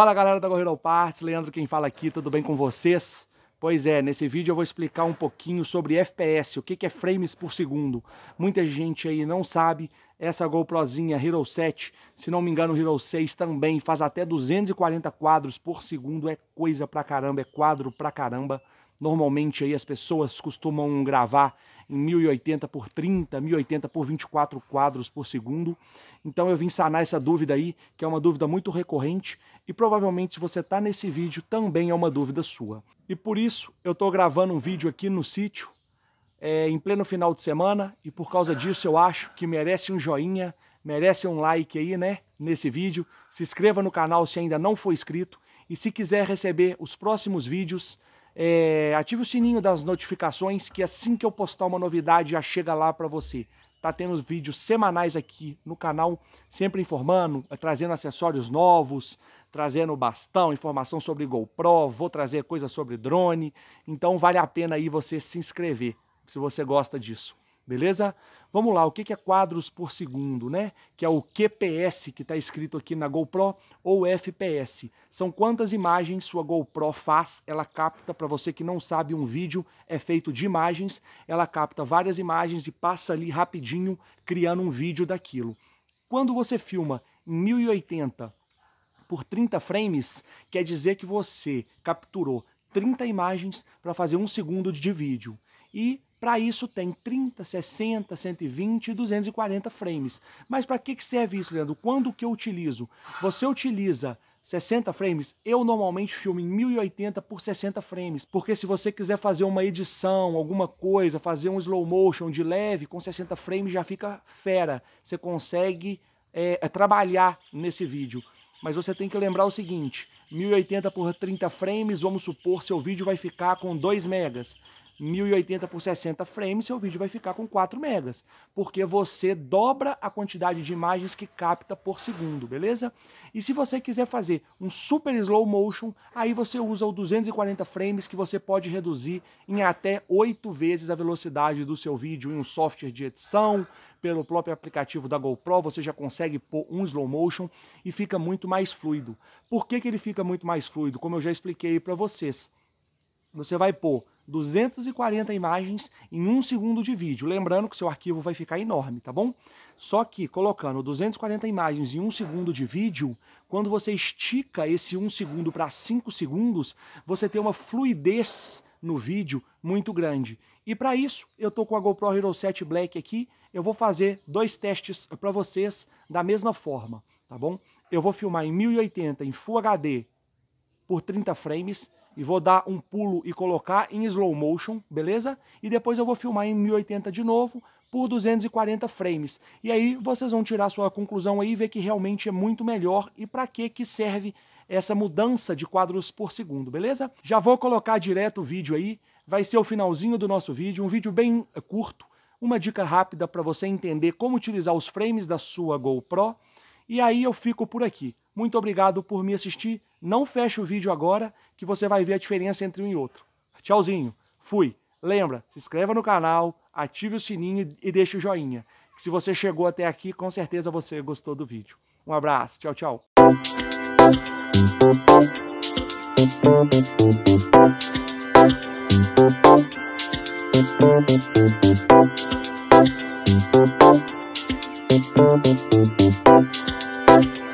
Fala galera da Corrida Parts, Leandro quem fala aqui, tudo bem com vocês? Pois é, nesse vídeo eu vou explicar um pouquinho sobre FPS, o que é frames por segundo. Muita gente aí não sabe, essa GoProzinha Hero 7, se não me engano Hero 6 também, faz até 240 quadros por segundo, é coisa pra caramba, é quadro pra caramba. Normalmente aí as pessoas costumam gravar em 1080 por 30, 1080 por 24 quadros por segundo. Então eu vim sanar essa dúvida aí, que é uma dúvida muito recorrente e provavelmente se você está nesse vídeo também é uma dúvida sua. E por isso eu estou gravando um vídeo aqui no sítio, é, em pleno final de semana, e por causa disso eu acho que merece um joinha, merece um like aí, né, nesse vídeo. Se inscreva no canal se ainda não for inscrito e se quiser receber os próximos vídeos, é, ative o sininho das notificações que assim que eu postar uma novidade já chega lá para você. Tá tendo vídeos semanais aqui no canal, sempre informando, trazendo acessórios novos, trazendo bastão, informação sobre GoPro, vou trazer coisa sobre drone. Então vale a pena aí você se inscrever, se você gosta disso beleza? Vamos lá, o que é quadros por segundo, né? Que é o QPS que está escrito aqui na GoPro ou FPS. São quantas imagens sua GoPro faz, ela capta, para você que não sabe, um vídeo é feito de imagens, ela capta várias imagens e passa ali rapidinho criando um vídeo daquilo. Quando você filma em 1080 por 30 frames, quer dizer que você capturou 30 imagens para fazer um segundo de vídeo. E para isso tem 30, 60, 120 240 frames. Mas para que, que serve isso, Leandro? Quando que eu utilizo? Você utiliza 60 frames? Eu normalmente filmo em 1080 por 60 frames, porque se você quiser fazer uma edição, alguma coisa, fazer um slow motion de leve, com 60 frames já fica fera. Você consegue é, é, trabalhar nesse vídeo. Mas você tem que lembrar o seguinte, 1080 por 30 frames, vamos supor, seu vídeo vai ficar com 2 megas. 1080 por 60 frames, seu vídeo vai ficar com 4 megas, porque você dobra a quantidade de imagens que capta por segundo, beleza? E se você quiser fazer um super slow motion, aí você usa o 240 frames que você pode reduzir em até 8 vezes a velocidade do seu vídeo em um software de edição, pelo próprio aplicativo da GoPro, você já consegue pôr um slow motion e fica muito mais fluido. Por que, que ele fica muito mais fluido? Como eu já expliquei para vocês. Você vai pôr 240 imagens em um segundo de vídeo. Lembrando que seu arquivo vai ficar enorme, tá bom? Só que colocando 240 imagens em um segundo de vídeo, quando você estica esse um segundo para 5 segundos, você tem uma fluidez no vídeo muito grande. E para isso, eu tô com a GoPro Hero 7 Black aqui, eu vou fazer dois testes para vocês da mesma forma, tá bom? Eu vou filmar em 1080 em Full HD por 30 frames e vou dar um pulo e colocar em slow motion, beleza? E depois eu vou filmar em 1080 de novo por 240 frames. E aí vocês vão tirar sua conclusão aí e ver que realmente é muito melhor e para que que serve essa mudança de quadros por segundo, beleza? Já vou colocar direto o vídeo aí, vai ser o finalzinho do nosso vídeo, um vídeo bem eh, curto, uma dica rápida para você entender como utilizar os frames da sua GoPro. E aí eu fico por aqui. Muito obrigado por me assistir. Não feche o vídeo agora, que você vai ver a diferença entre um e outro. Tchauzinho, fui. Lembra, se inscreva no canal, ative o sininho e deixe o joinha. Se você chegou até aqui, com certeza você gostou do vídeo. Um abraço, tchau, tchau. Thank you.